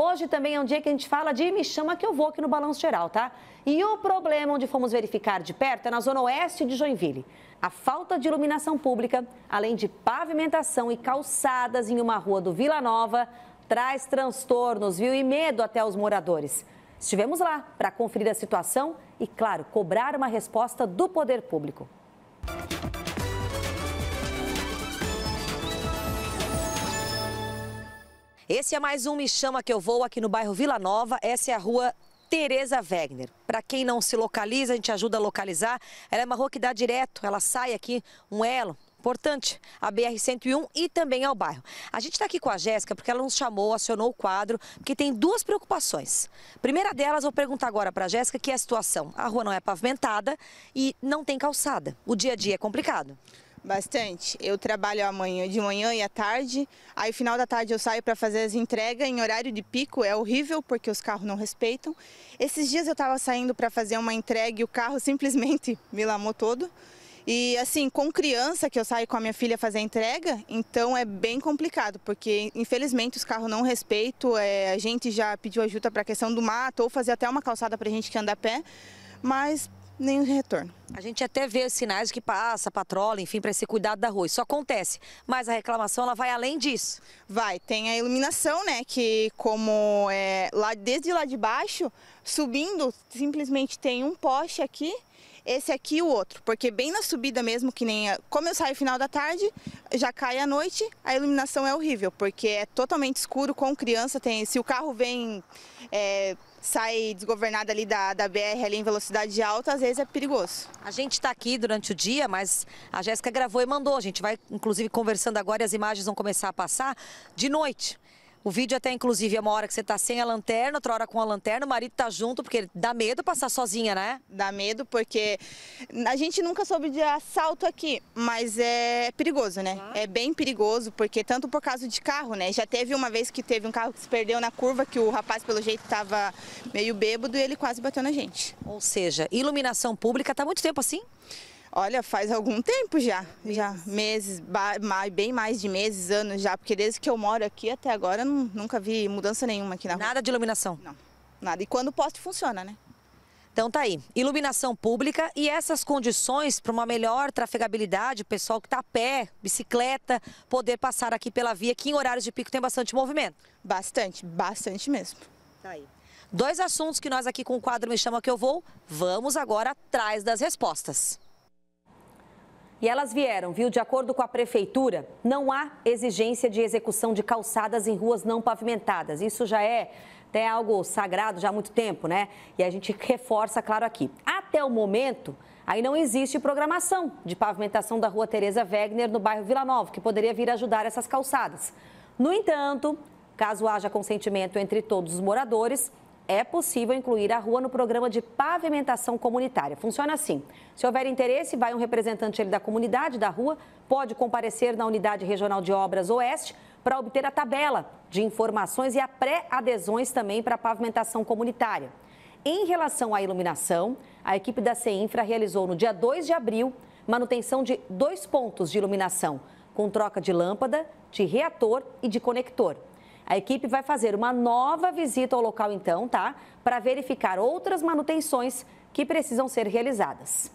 Hoje também é um dia que a gente fala de me chama que eu vou aqui no Balanço Geral, tá? E o problema onde fomos verificar de perto é na zona oeste de Joinville. A falta de iluminação pública, além de pavimentação e calçadas em uma rua do Vila Nova, traz transtornos, viu, e medo até aos moradores. Estivemos lá para conferir a situação e, claro, cobrar uma resposta do poder público. Esse é mais um Me Chama Que Eu Vou aqui no bairro Vila Nova. Essa é a rua Tereza Wegner. Para quem não se localiza, a gente ajuda a localizar. Ela é uma rua que dá direto, ela sai aqui um elo importante, a BR-101 e também ao bairro. A gente está aqui com a Jéssica porque ela nos chamou, acionou o quadro, que tem duas preocupações. Primeira delas, vou perguntar agora para a Jéssica que é a situação. A rua não é pavimentada e não tem calçada. O dia a dia é complicado. Bastante. Eu trabalho amanhã, de manhã e à tarde. Aí, final da tarde, eu saio para fazer as entregas em horário de pico. É horrível porque os carros não respeitam. Esses dias eu estava saindo para fazer uma entrega e o carro simplesmente me lamou todo. E assim, com criança que eu saio com a minha filha fazer entrega, então é bem complicado, porque infelizmente os carros não respeitam. É, a gente já pediu ajuda para a questão do mato ou fazer até uma calçada para a gente que anda a pé, mas nenhum retorno. A gente até vê os sinais que passa, patrola, enfim, para esse cuidado da rua. Isso acontece, mas a reclamação ela vai além disso. Vai, tem a iluminação, né, que como é, lá desde lá de baixo, subindo, simplesmente tem um poste aqui, esse aqui e o outro, porque bem na subida mesmo, que nem a, como eu saio final da tarde, já cai à noite, a iluminação é horrível, porque é totalmente escuro com criança, tem se o carro vem é, sai desgovernada ali da, da BR ali em velocidade alta, às vezes é perigoso. A gente está aqui durante o dia, mas a Jéssica gravou e mandou. A gente vai, inclusive, conversando agora e as imagens vão começar a passar de noite. O vídeo até, inclusive, é uma hora que você tá sem a lanterna, outra hora com a lanterna, o marido tá junto, porque dá medo passar sozinha, né? Dá medo, porque a gente nunca soube de assalto aqui, mas é perigoso, né? É bem perigoso, porque tanto por causa de carro, né? Já teve uma vez que teve um carro que se perdeu na curva, que o rapaz, pelo jeito, tava meio bêbado e ele quase bateu na gente. Ou seja, iluminação pública tá muito tempo assim? Olha, faz algum tempo já, meses. já meses, bem mais de meses, anos já, porque desde que eu moro aqui até agora nunca vi mudança nenhuma aqui na rua. Nada de iluminação? Não, nada. E quando o poste funciona, né? Então tá aí, iluminação pública e essas condições para uma melhor trafegabilidade, o pessoal que está a pé, bicicleta, poder passar aqui pela via, que em horários de pico tem bastante movimento. Bastante, bastante mesmo. Tá aí. Dois assuntos que nós aqui com o quadro Me Chama Que Eu Vou, vamos agora atrás das respostas. E elas vieram, viu? De acordo com a prefeitura, não há exigência de execução de calçadas em ruas não pavimentadas. Isso já é até algo sagrado já há muito tempo, né? E a gente reforça, claro, aqui. Até o momento, aí não existe programação de pavimentação da rua Tereza Wegner no bairro Vila Nova, que poderia vir ajudar essas calçadas. No entanto, caso haja consentimento entre todos os moradores, é possível incluir a rua no programa de pavimentação comunitária. Funciona assim: se houver interesse, vai um representante da comunidade da rua, pode comparecer na Unidade Regional de Obras Oeste para obter a tabela de informações e a pré-adesões também para a pavimentação comunitária. Em relação à iluminação, a equipe da CEINFRA realizou no dia 2 de abril manutenção de dois pontos de iluminação, com troca de lâmpada, de reator e de conector. A equipe vai fazer uma nova visita ao local então, tá? Para verificar outras manutenções que precisam ser realizadas.